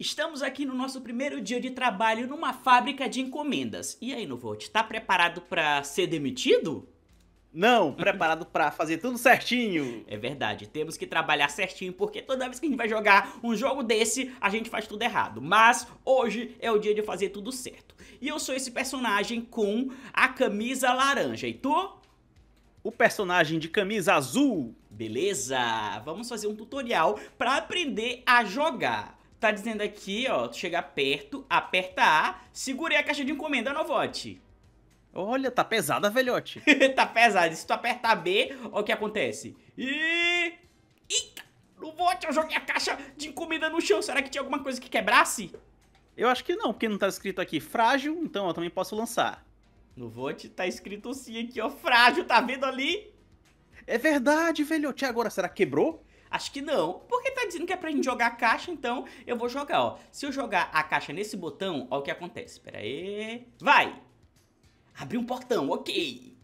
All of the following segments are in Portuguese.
Estamos aqui no nosso primeiro dia de trabalho numa fábrica de encomendas. E aí, Novolt, tá preparado para ser demitido? Não, preparado para fazer tudo certinho. É verdade, temos que trabalhar certinho porque toda vez que a gente vai jogar um jogo desse, a gente faz tudo errado. Mas hoje é o dia de fazer tudo certo. E eu sou esse personagem com a camisa laranja. E tu? o personagem de camisa azul. Beleza, vamos fazer um tutorial para aprender a jogar. Tá dizendo aqui, ó, tu chegar perto, aperta A, segurei a caixa de encomenda no Olha, tá pesada, velhote. tá pesada. Se tu apertar B, ó o que acontece. E... Eita! No eu joguei a caixa de encomenda no chão. Será que tinha alguma coisa que quebrasse? Eu acho que não, porque não tá escrito aqui frágil, então eu também posso lançar. No tá escrito sim aqui, ó, frágil, tá vendo ali? É verdade, velhote. Agora, será que quebrou? Acho que não, porque tá dizendo que é pra gente jogar a caixa, então eu vou jogar, ó. Se eu jogar a caixa nesse botão, ó o que acontece. Pera aí. Vai! Abriu um portão, ok.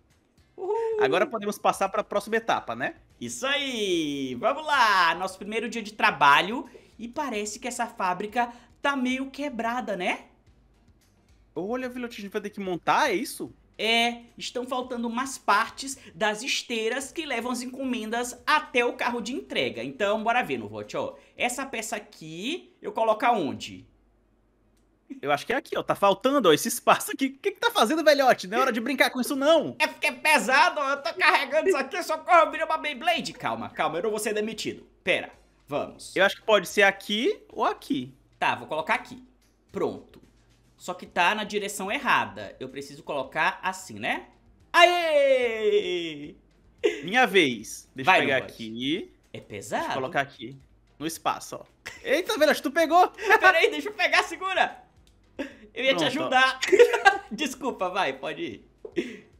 Uhul. Agora podemos passar para a próxima etapa, né? Isso aí! Vamos lá! Nosso primeiro dia de trabalho e parece que essa fábrica tá meio quebrada, né? Olha, Vilotinho, a gente vai ter que montar, é isso? É, estão faltando umas partes das esteiras que levam as encomendas até o carro de entrega. Então, bora ver, no vote, ó. Essa peça aqui, eu coloco aonde? Eu acho que é aqui, ó. Tá faltando, ó, esse espaço aqui. O que que tá fazendo, velhote? Não é hora de brincar com isso, não. É porque é pesado, ó. Eu tô carregando isso aqui, socorro, virou uma Beyblade. Calma, calma, eu não vou ser demitido. Pera, vamos. Eu acho que pode ser aqui ou aqui. Tá, vou colocar aqui. Pronto só que tá na direção errada. Eu preciso colocar assim, né? Aê! Minha vez. Deixa Vai, eu pegar aqui. É pesado. Deixa eu colocar aqui. No espaço, ó. Eita, velho, acho que tu pegou. Peraí, deixa eu pegar, segura. Eu ia Pronto, te ajudar. Desculpa, vai, pode ir.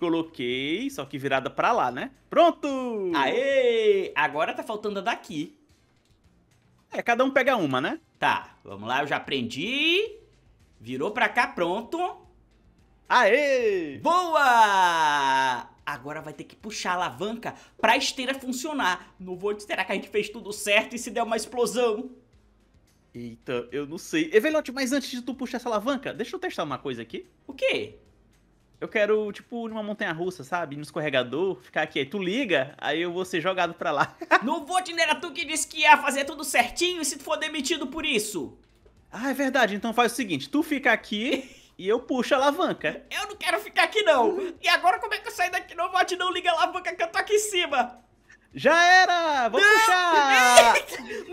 Coloquei, só que virada pra lá, né? Pronto! Aê! Agora tá faltando a daqui. É, cada um pega uma, né? Tá, vamos lá, eu já aprendi. Virou pra cá, pronto. Aê! Boa! Agora vai ter que puxar a alavanca pra esteira funcionar. Não vou dizer, será que a gente fez tudo certo e se der uma explosão? Eita, eu não sei. Evelote, mas antes de tu puxar essa alavanca, deixa eu testar uma coisa aqui. O quê? Eu quero, tipo, numa montanha russa, sabe? No escorregador, ficar aqui. Aí tu liga, aí eu vou ser jogado pra lá. não vou, era tu que disse que ia fazer tudo certinho e se tu for demitido por isso. Ah, é verdade, então faz o seguinte, tu fica aqui e eu puxo a alavanca. Eu não quero ficar aqui não. E agora como é que eu saio daqui? Não não, liga a alavanca que eu tô aqui em cima. Já era! Vou não. puxar!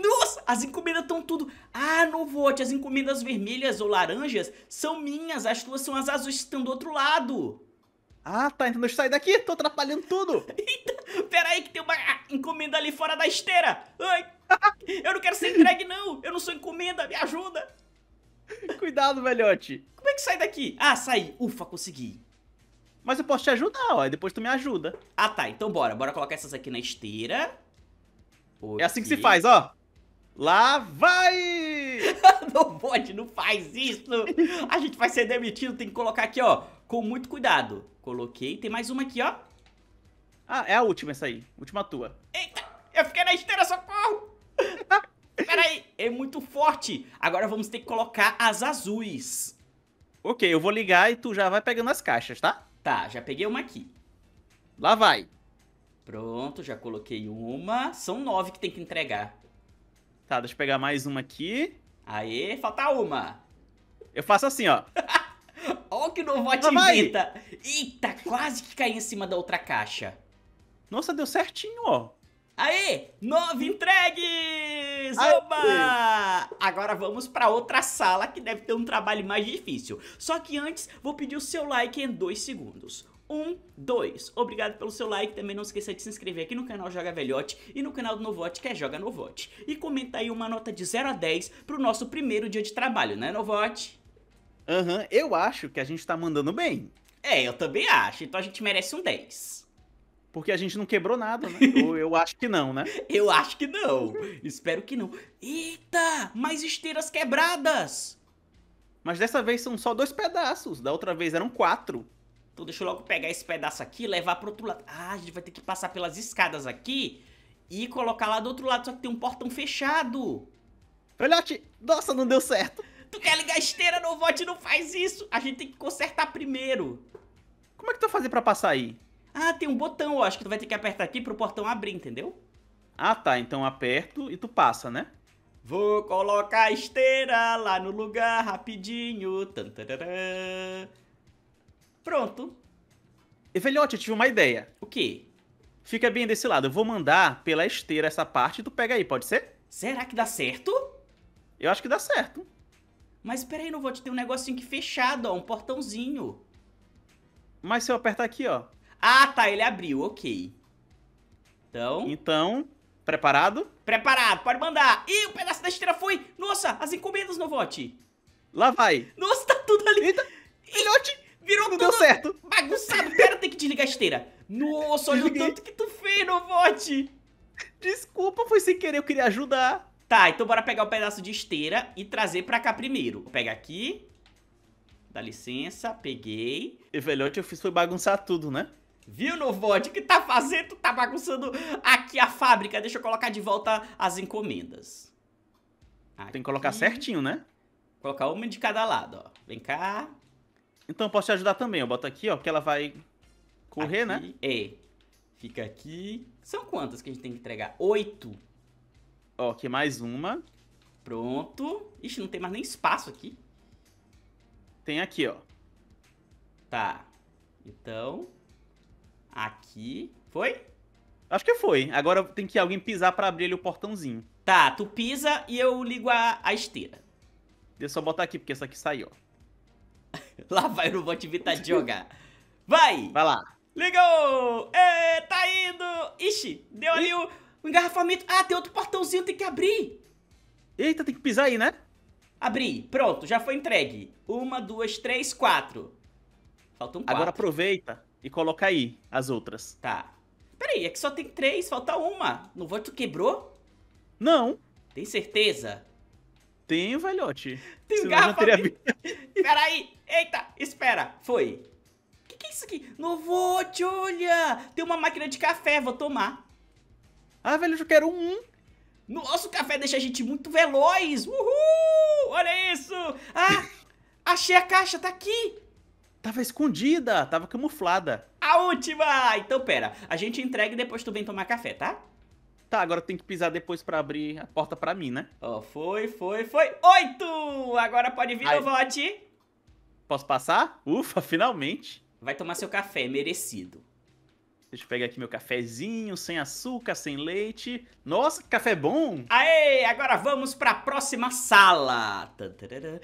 Nossa, as encomendas estão tudo... Ah, Novote, as encomendas vermelhas ou laranjas são minhas, as tuas são as azuis que estão do outro lado. Ah, tá, então deixa eu sair daqui, tô atrapalhando tudo. Eita, então, pera aí que tem uma encomenda ali fora da esteira. Ai, eu não quero ser entregue, não! Eu não sou encomenda, me ajuda! Cuidado, velhote! Como é que sai daqui? Ah, saí! Ufa, consegui! Mas eu posso te ajudar, ó. Depois tu me ajuda. Ah, tá. Então bora. Bora colocar essas aqui na esteira. É assim que se faz, ó. Lá vai! não pode, não faz isso. A gente vai ser demitido. Tem que colocar aqui, ó. Com muito cuidado. Coloquei. Tem mais uma aqui, ó. Ah, é a última essa aí. Última tua. Eita! Eu fiquei na esteira! é muito forte. Agora vamos ter que colocar as azuis. Ok, eu vou ligar e tu já vai pegando as caixas, tá? Tá, já peguei uma aqui. Lá vai. Pronto, já coloquei uma. São nove que tem que entregar. Tá, deixa eu pegar mais uma aqui. Aê, falta uma. Eu faço assim, ó. Olha que o Novote Eita, quase que caí em cima da outra caixa. Nossa, deu certinho, ó. Aê, nove entregue! Ares, oba! Agora vamos para outra sala que deve ter um trabalho mais difícil. Só que antes, vou pedir o seu like em dois segundos. um, dois. Obrigado pelo seu like. Também não esqueça de se inscrever aqui no canal Joga Velhote e no canal do Novote, que é Joga Novote. E comenta aí uma nota de 0 a 10 pro nosso primeiro dia de trabalho, né, Novote? Aham, uhum, eu acho que a gente tá mandando bem. É, eu também acho. Então a gente merece um 10. Porque a gente não quebrou nada, né? Eu, eu acho que não, né? eu acho que não. Espero que não. Eita! Mais esteiras quebradas! Mas dessa vez são só dois pedaços. Da outra vez eram quatro. Então deixa eu logo pegar esse pedaço aqui e levar pro outro lado. Ah, a gente vai ter que passar pelas escadas aqui e colocar lá do outro lado, só que tem um portão fechado. Filhote, nossa, não deu certo. Tu quer ligar a esteira no vote? Não faz isso. A gente tem que consertar primeiro. Como é que tu vai fazer pra passar aí? Ah, tem um botão, eu acho que tu vai ter que apertar aqui pro portão abrir, entendeu? Ah, tá. Então aperto e tu passa, né? Vou colocar a esteira lá no lugar rapidinho. Tantarará. Pronto. Evelhote, eu tive uma ideia. O quê? Fica bem desse lado. Eu vou mandar pela esteira essa parte e tu pega aí, pode ser? Será que dá certo? Eu acho que dá certo. Mas peraí, não vou te ter um negocinho aqui fechado, ó, um portãozinho. Mas se eu apertar aqui, ó. Ah, tá, ele abriu, ok. Então. Então, preparado? Preparado, pode mandar. Ih, o um pedaço da esteira foi! Nossa, as encomendas, Novote! Lá vai! Nossa, tá tudo ali! Eita, filhote! Virou tudo, tudo deu certo! Bagunçado, pera, tem que desligar a esteira! Nossa, olha o tanto que tu fez, Novote! Desculpa, foi sem querer, eu queria ajudar. Tá, então bora pegar o um pedaço de esteira e trazer pra cá primeiro. Vou pegar aqui. Dá licença, peguei. E velhote, eu fiz foi bagunçar tudo, né? Viu, Novod? O que tá fazendo? Tu tá bagunçando aqui a fábrica. Deixa eu colocar de volta as encomendas. Aqui. Tem que colocar certinho, né? Colocar uma de cada lado, ó. Vem cá. Então eu posso te ajudar também. Eu boto aqui, ó, porque ela vai correr, né? aqui. né? É. Fica aqui. São quantas que a gente tem que entregar? Oito. Ó, aqui mais uma. Pronto. Ixi, não tem mais nem espaço aqui. Tem aqui, ó. Tá. Então, Aqui. Foi? Acho que foi. Agora tem que alguém pisar para abrir ali o portãozinho. Tá, tu pisa e eu ligo a, a esteira. Deixa eu só botar aqui, porque essa aqui saiu, ó. lá vai, eu não vou te evitar de jogar. Vai! Vai lá. Ligou! É, tá indo! Ixi, deu ali o, o engarrafamento. Ah, tem outro portãozinho, tem que abrir. Eita, tem que pisar aí, né? Abri, pronto, já foi entregue. Uma, duas, três, quatro. Faltam quatro. Agora aproveita e coloca aí as outras. Tá. Peraí, é que só tem três, falta uma. No voto quebrou? Não. Tem certeza? Tenho, velhote. Tem garrafa. Teria... Peraí, eita, espera, foi. Que que é isso aqui? Novote, olha! Tem uma máquina de café, vou tomar. Ah, velho, eu quero um. Nossa, o café deixa a gente muito veloz. Uhul! Olha isso! Ah, achei a caixa, tá aqui. Tava escondida, tava camuflada. A última! Então pera, a gente entrega e depois tu vem tomar café, tá? Tá, agora tem que pisar depois pra abrir a porta pra mim, né? Ó, oh, foi, foi, foi. Oito! Agora pode vir Ai. no vote. Posso passar? Ufa, finalmente. Vai tomar seu café, merecido. Deixa eu pegar aqui meu cafezinho, sem açúcar, sem leite. Nossa, que café bom! Aê, agora vamos pra próxima sala. Tantarara.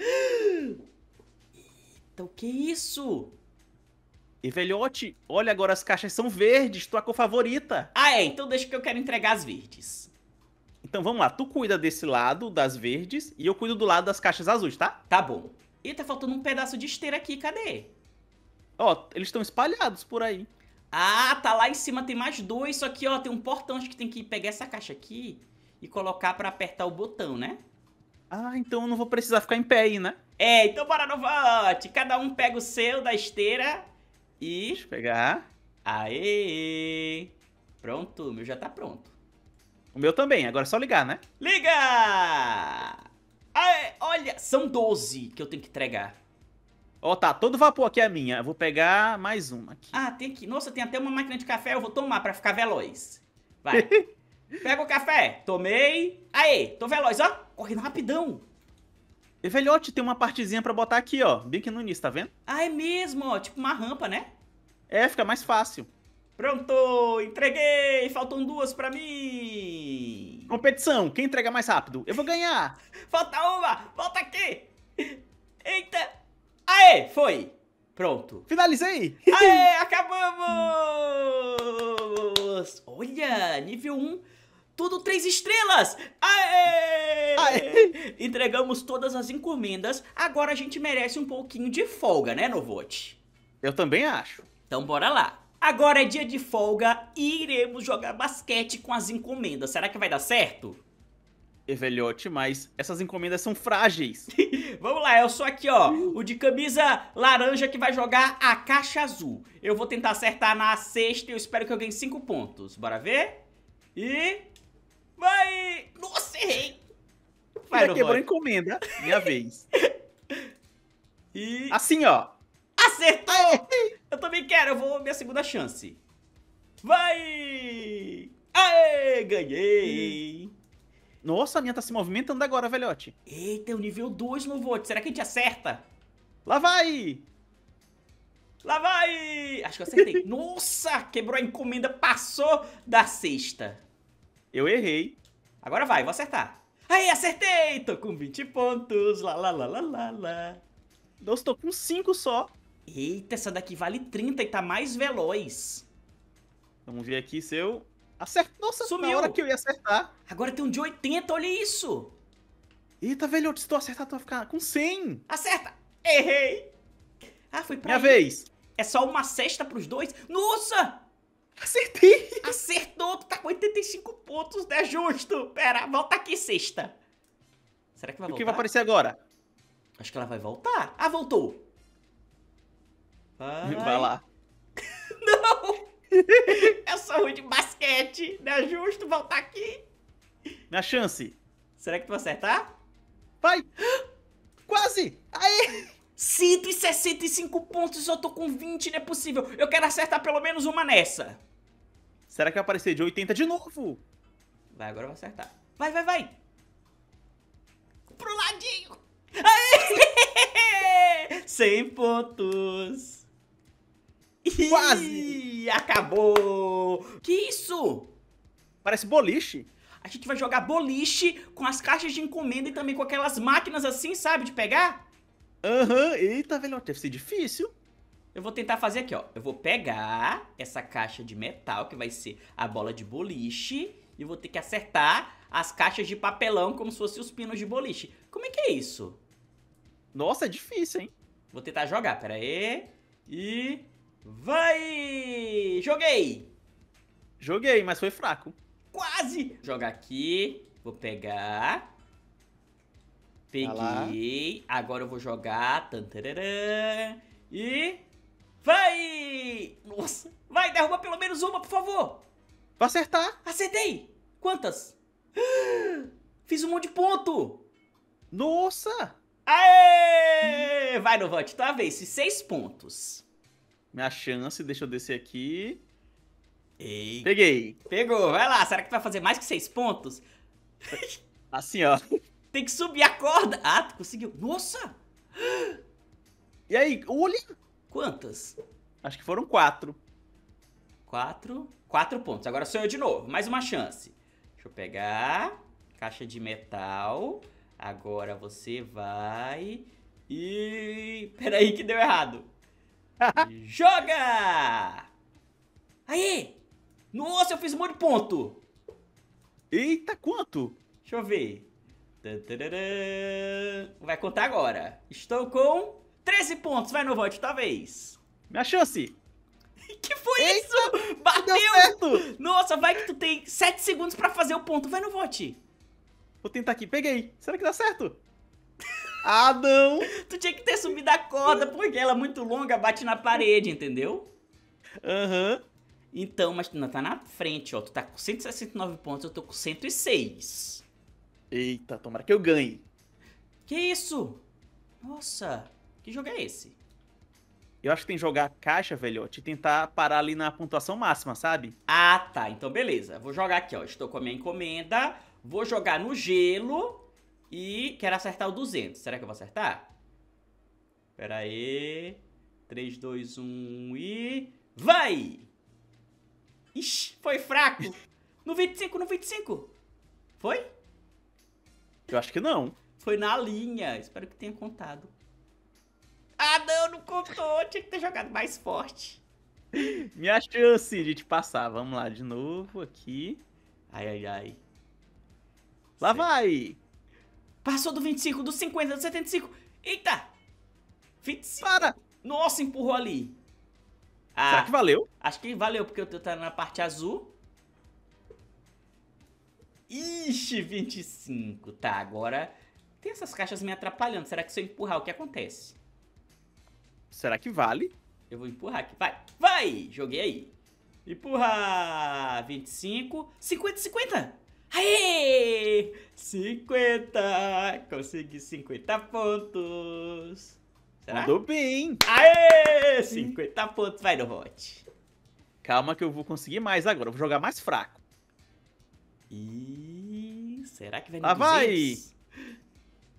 Renata, o que é isso? E velhote, olha agora as caixas são verdes, tua é cor favorita. Ah é, então deixa que eu quero entregar as verdes. Então vamos lá, tu cuida desse lado das verdes e eu cuido do lado das caixas azuis, tá? Tá bom. E tá faltando um pedaço de esteira aqui, cadê? Ó, eles estão espalhados por aí. Ah, tá lá em cima, tem mais dois. Só que, ó, tem um portão, acho que tem que pegar essa caixa aqui e colocar pra apertar o botão, né? Ah, então eu não vou precisar ficar em pé aí, né? É, então bora no vote. Cada um pega o seu da esteira e... Deixa eu pegar. Aê! Pronto, o meu já tá pronto. O meu também, agora é só ligar, né? Liga! Aê, olha, são 12 que eu tenho que entregar. Ó, oh, tá, todo vapor aqui é minha. Eu vou pegar mais uma aqui. Ah, tem aqui. Nossa, tem até uma máquina de café, eu vou tomar pra ficar veloz. Vai. Pega o café. Tomei. Aê, tô veloz, ó. Correndo rapidão. E velhote, tem uma partezinha para botar aqui, ó. Bem aqui no início, tá vendo? Ah, é mesmo, ó. Tipo uma rampa, né? É, fica mais fácil. Pronto, entreguei! Faltam duas para mim! Competição, quem entrega mais rápido? Eu vou ganhar! Falta uma! Volta aqui! Eita! Aê, foi! Pronto. Finalizei! Aê, acabamos! Olha, nível 1 tudo três estrelas! Aê! Aê! Entregamos todas as encomendas, agora a gente merece um pouquinho de folga, né, Novote? Eu também acho. Então bora lá. Agora é dia de folga e iremos jogar basquete com as encomendas. Será que vai dar certo? Evelhote, mas essas encomendas são frágeis. Vamos lá, eu sou aqui, ó, o de camisa laranja que vai jogar a caixa azul. Eu vou tentar acertar na sexta e eu espero que eu ganhe cinco pontos. Bora ver? E... Vai! Nossa, errei! Vai, Ainda quebrou encomenda. Minha vez. E... Assim, ó. Acertou! Aê! Eu também quero, eu vou minha segunda chance. Vai! Aê, ganhei! Nossa, a minha tá se movimentando agora, velhote. Eita, é o nível 2, não vote. Será que a gente acerta? Lá vai! Lá vai! Acho que eu acertei. Nossa, quebrou a encomenda, passou da sexta. Eu errei. Agora vai, vou acertar. Aí, acertei! Tô com 20 pontos. Lá, lá, lá, lá, lá, lá. Nossa, estou com 5 só. Eita, essa daqui vale 30 e tá mais veloz. Vamos ver aqui se eu... Acerto. Nossa, Sumiu. na hora que eu ia acertar. Agora tem um de 80, olha isso. Eita, velho, se tu acertar, tu vai ficar com 100. Acerta. Errei. Ah, foi pra Minha aí. vez. É só uma cesta pros dois. Nossa! Acertei! Acertou! Tu tá com 85 pontos, né, justo? Pera, volta aqui sexta. Será que vai voltar? O que vai aparecer agora? Acho que ela vai voltar. Ah, voltou! Vai, vai lá. Não! Eu é sou ruim de basquete, não é justo voltar aqui. Minha chance. Será que tu vai acertar? Vai! Quase! Aí! 165 pontos, eu tô com 20, não é possível. Eu quero acertar pelo menos uma nessa. Será que vai aparecer de 80 de novo? Vai, agora eu vou acertar. Vai, vai, vai. Pro ladinho. Aê! 100 pontos. Quase. Ih, acabou. Que isso? Parece boliche. A gente vai jogar boliche com as caixas de encomenda e também com aquelas máquinas assim, sabe, de pegar? Aham, uhum. eita, velho, deve ser difícil. Eu vou tentar fazer aqui, ó. Eu vou pegar essa caixa de metal, que vai ser a bola de boliche, e vou ter que acertar as caixas de papelão como se fossem os pinos de boliche. Como é que é isso? Nossa, é difícil, hein? Vou tentar jogar, pera aí. E... Vai! Joguei! Joguei, mas foi fraco. Quase! Jogar aqui, vou pegar... Peguei. agora eu vou jogar. Tantararã, e. Vai! Nossa! Vai, derruba pelo menos uma, por favor! Vai acertar! Acertei! Quantas? Fiz um monte de ponto! Nossa! Aê! Vai, Novante, tua vez. Seis pontos. Minha chance, deixa eu descer aqui. Ei. Peguei. Pegou, vai lá. Será que tu vai fazer mais que seis pontos? Assim, ó. Tem que subir a corda. Ah, tu conseguiu. Nossa! E aí, olha! Quantas? Acho que foram quatro. Quatro. Quatro pontos. Agora sou eu de novo. Mais uma chance. Deixa eu pegar. Caixa de metal. Agora você vai... E... Peraí que deu errado. Joga! Aí, Nossa, eu fiz um monte de ponto! Eita, quanto? Deixa eu ver. Vai contar agora. Estou com 13 pontos. Vai no vote, talvez. Minha chance. Que foi Eita, isso? Bateu! Nossa, vai que tu tem 7 segundos pra fazer o ponto. Vai no vote. Vou tentar aqui. Peguei. Será que dá certo? ah, não! Tu tinha que ter subido a corda, porque ela é muito longa, bate na parede, entendeu? Aham. Uhum. Então, mas tu ainda tá na frente, ó. Tu tá com 169 pontos, eu tô com 106. Eita, tomara que eu ganhe. Que isso? Nossa, que jogo é esse? Eu acho que tem que jogar a caixa, velhote, e tentar parar ali na pontuação máxima, sabe? Ah, tá. Então, beleza. Vou jogar aqui, ó. Estou com a minha encomenda. Vou jogar no gelo. E quero acertar o 200. Será que eu vou acertar? Pera aí. 3, 2, 1 e... Vai! Ixi, foi fraco. No 25, no 25. Foi? Eu acho que não. Foi na linha. Espero que tenha contado. Ah, não, não contou. Tinha que ter jogado mais forte. Minha chance de te passar. Vamos lá, de novo aqui. Ai, ai, ai. Lá Sei. vai. Passou do 25, do 50, do 75. Eita! 25. Para! Nossa, empurrou ali. Ah, Será que valeu? Acho que valeu, porque eu tô tá na parte azul. Ixi, 25. Tá, agora tem essas caixas me atrapalhando. Será que se eu empurrar, o que acontece? Será que vale? Eu vou empurrar aqui. Vai, vai! Joguei aí. Empurra! 25, 50, 50! Aê! 50! Consegui 50 pontos. Será? Mandou bem. Aê! 50 pontos. Vai no hot. Calma que eu vou conseguir mais agora. Eu vou jogar mais fraco. E será que vai no Lá 200? vai!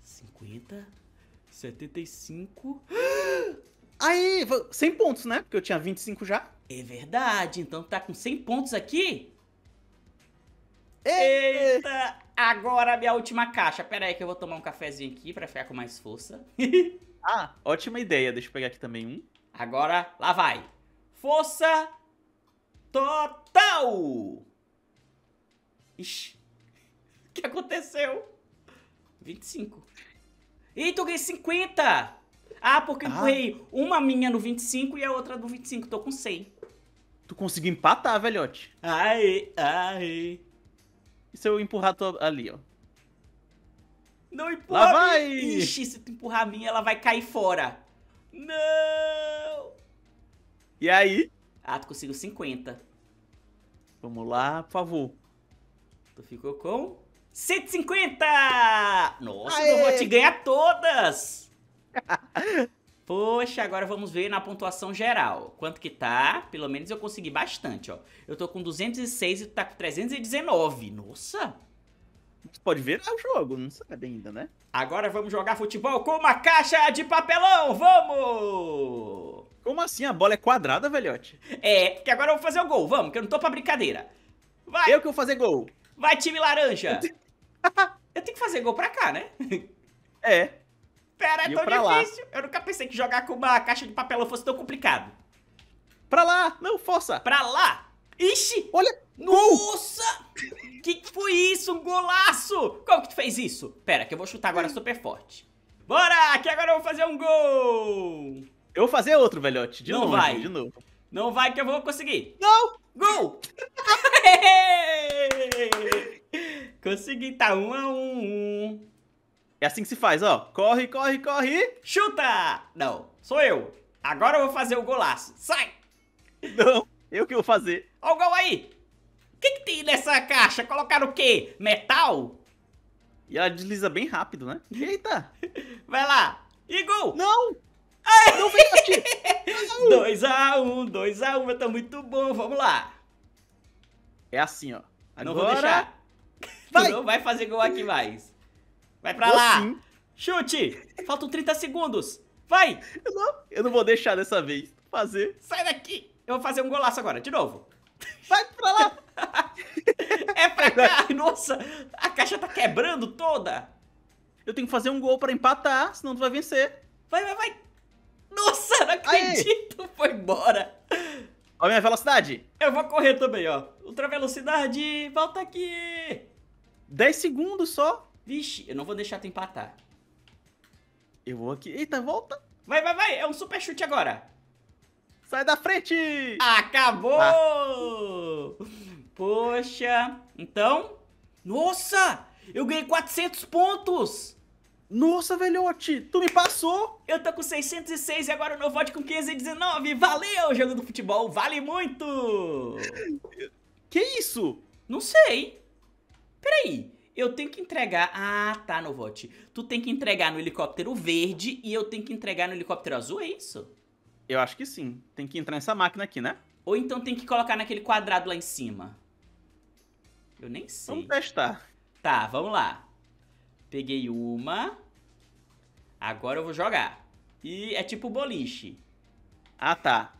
50, 75. Aí, 100 pontos, né? Porque eu tinha 25 já. É verdade, então tá com 100 pontos aqui. Eita! Agora Agora minha última caixa. Pera aí que eu vou tomar um cafezinho aqui pra ficar com mais força. ah, ótima ideia. Deixa eu pegar aqui também um. Agora, lá vai. Força total! Ixi. O que aconteceu? 25. Eita, eu ganhei 50! Ah, porque ah. empurrei uma minha no 25 e a outra no 25. Tô com 100. Tu conseguiu empatar, velhote. Aê, aê. E se eu empurrar tua ali, ó? Não empurra Lá vai! Ixi, se tu empurrar a minha, ela vai cair fora. Não! E aí? Ah, tu conseguiu 50. Vamos lá, por favor. Tu ficou com 150! Nossa, eu vou te ganhar todas! Poxa, agora vamos ver na pontuação geral. Quanto que tá? Pelo menos eu consegui bastante, ó. Eu tô com 206 e tu tá com 319. Nossa! Pode ver o jogo, não sabe ainda, né? Agora vamos jogar futebol com uma caixa de papelão! Vamos! Como assim? A bola é quadrada, velhote? É, porque agora eu vou fazer o gol. Vamos, que eu não tô pra brincadeira. Vai! Eu que vou fazer gol! Vai, time laranja! Eu tenho que fazer gol pra cá, né? É. Pera, é tão difícil. Lá. Eu nunca pensei que jogar com uma caixa de papelão fosse tão complicado. Pra lá! Não, força! Pra lá! Ixi! Olha! Nossa! que que foi isso? Um golaço! Como que tu fez isso? Pera, que eu vou chutar agora hum. super forte. Bora! Que agora eu vou fazer um gol! Eu vou fazer outro, velhote. De Não novo, vai. de novo. Não vai que eu vou conseguir. Não! Gol! Consegui, tá um a um. É assim que se faz, ó. Corre, corre, corre. Chuta! Não, sou eu. Agora eu vou fazer o golaço. Sai! Não, eu que vou fazer. Ó o gol aí. O que, que tem nessa caixa? Colocaram o quê? Metal? E ela desliza bem rápido, né? Eita! Vai lá. E gol! Não! Não vem pra ti. 2x1, 2x1, tá muito bom, vamos lá. É assim, ó. Agora... Não vou deixar. Vai. não vai fazer gol aqui mais. Vai pra vou lá. Sim. Chute. Faltam 30 segundos. Vai. Eu não, eu não vou deixar dessa vez. Fazer. Sai daqui. Eu vou fazer um golaço agora, de novo. Vai pra lá. é pra cá. Nossa, a caixa tá quebrando toda. Eu tenho que fazer um gol pra empatar, senão tu vai vencer. Vai, vai, vai não acredito, Aê. foi embora. Olha a minha velocidade. Eu vou correr também, ó. Ultra velocidade, volta aqui. 10 segundos só. Vixe, eu não vou deixar tu empatar. Eu vou aqui. Eita, volta. Vai, vai, vai. É um super chute agora. Sai da frente. Acabou. Ah. Poxa. Então. Nossa, eu ganhei 400 pontos. Nossa, velhote, tu me passou! Eu tô com 606 e agora o meu com 519. Valeu, jogo do futebol, vale muito! que isso? Não sei. Peraí, eu tenho que entregar... Ah, tá, novote, Tu tem que entregar no helicóptero verde e eu tenho que entregar no helicóptero azul, é isso? Eu acho que sim. Tem que entrar nessa máquina aqui, né? Ou então tem que colocar naquele quadrado lá em cima. Eu nem sei. Vamos testar. Tá, vamos lá. Peguei uma... Agora eu vou jogar. E é tipo boliche. Ah, tá.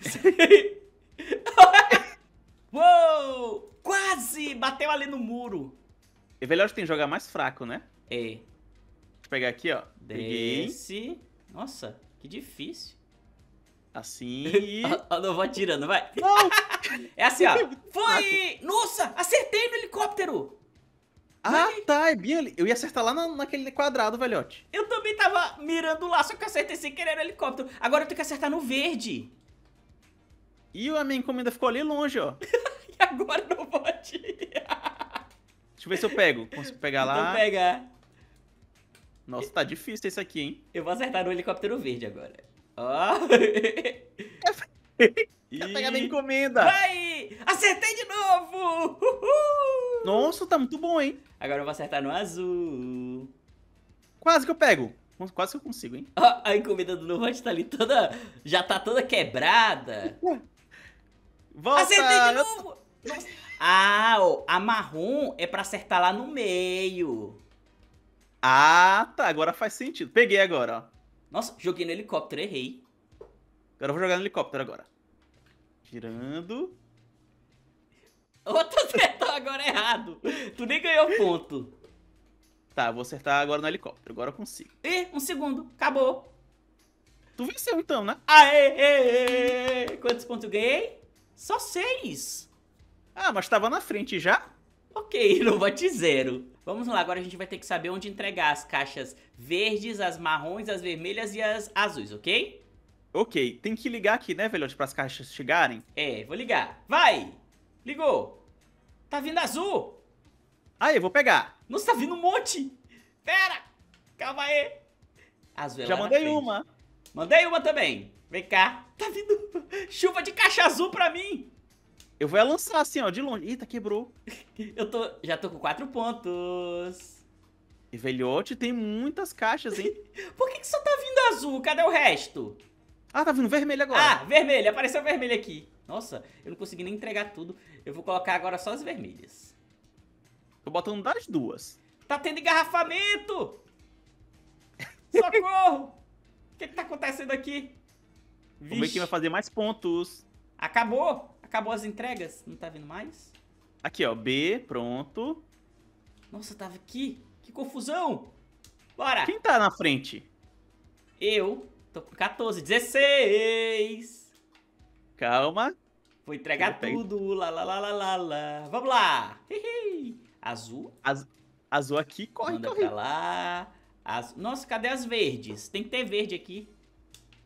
Uou! Quase! Bateu ali no muro. É melhor que tem que jogar mais fraco, né? É. Deixa eu pegar aqui, ó. Desce. Peguei. Nossa, que difícil. Assim oh, não, vou atirando, vai. Não! é assim, ó. Foi! Nossa, acertei! Ah, Mas... tá, é bem ali. Eu ia acertar lá na, naquele quadrado, velhote. Eu também tava mirando lá, só que eu acertei sem querer o helicóptero. Agora eu tenho que acertar no verde. E a minha encomenda ficou ali longe, ó. e agora não pode Deixa eu ver se eu pego. Consigo pegar lá. Vou então pegar. Nossa, tá difícil isso aqui, hein? Eu vou acertar no helicóptero verde agora. Ó. Oh. E... Quer pegar encomenda. Vai! Acertei de novo! Uhul! Nossa, tá muito bom, hein? Agora eu vou acertar no azul. Quase que eu pego. Quase que eu consigo, hein? a encomenda do novo tá ali toda... Já tá toda quebrada. Volta! Acertei de novo! Nossa. Ah, ó, a marrom é pra acertar lá no meio. Ah, tá. Agora faz sentido. Peguei agora, ó. Nossa, joguei no helicóptero, errei. Agora eu vou jogar no helicóptero agora. Tirando. Outro tu acertou agora errado. Tu nem ganhou ponto. Tá, vou acertar agora no helicóptero. Agora eu consigo. Ih, um segundo. Acabou. Tu venceu então, né? Aê, aê, aê. Quantos pontos eu ganhei? Só seis. Ah, mas tava na frente já? Ok, não bote zero. Vamos lá, agora a gente vai ter que saber onde entregar as caixas verdes, as marrons, as vermelhas e as azuis, ok? Ok, tem que ligar aqui, né, velhote, para as caixas chegarem? É, vou ligar. Vai! Ligou! Tá vindo azul! Aí, vou pegar. Nossa, tá vindo um monte! Pera! Calma aí! Azul é Já mandei uma. Mandei uma também. Vem cá. Tá vindo chuva de caixa azul pra mim! Eu vou é lançar assim, ó, de longe. Eita, quebrou. Eu tô, já tô com quatro pontos. E velhote tem muitas caixas, hein? Por que, que só tá vindo azul? Cadê o resto? Ah, tá vindo vermelho agora. Ah, vermelho. Apareceu vermelho aqui. Nossa, eu não consegui nem entregar tudo. Eu vou colocar agora só as vermelhas. Tô botando das duas. Tá tendo engarrafamento! Socorro! O que, que tá acontecendo aqui? Vixe. Como é que vai fazer mais pontos? Acabou! Acabou as entregas? Não tá vindo mais? Aqui, ó. B, pronto. Nossa, tava aqui. Que confusão! Bora! Quem tá na frente? Eu. Tô com 14, 16. Calma. Vou entregar Eu tudo. Lá, lá, lá, lá, lá, lá. Vamos lá. Azul. Az... Azul aqui, corre, Manda corre. lá. Nossa, cadê as verdes? Tem que ter verde aqui.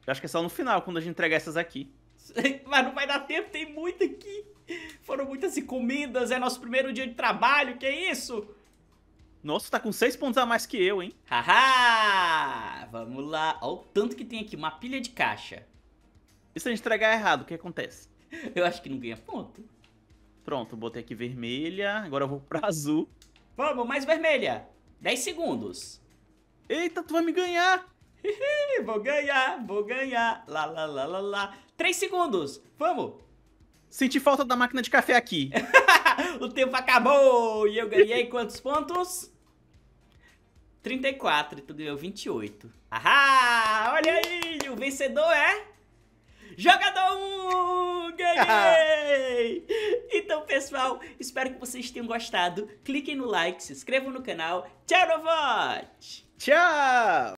Eu acho que é só no final, quando a gente entregar essas aqui. Mas não vai dar tempo, tem muito aqui. Foram muitas encomendas, é nosso primeiro dia de trabalho, que é isso? Nossa, tá com 6 pontos a mais que eu, hein? Haha! Vamos lá. Olha o tanto que tem aqui, uma pilha de caixa. E se a gente entregar errado, o que acontece? eu acho que não ganha ponto. Pronto, botei aqui vermelha, agora eu vou pra azul. Vamos, mais vermelha. 10 segundos. Eita, tu vai me ganhar. vou ganhar, vou ganhar. Lá, lá, lá, lá, lá. 3 segundos, vamos. Senti falta da máquina de café aqui. o tempo acabou e eu ganhei quantos pontos? 34 e tu ganhou 28. Ahá! Olha aí! O vencedor é. Jogador 1! Um, ganhei! então, pessoal, espero que vocês tenham gostado. Cliquem no like, se inscrevam no canal. Tchau, Novot! Tchau!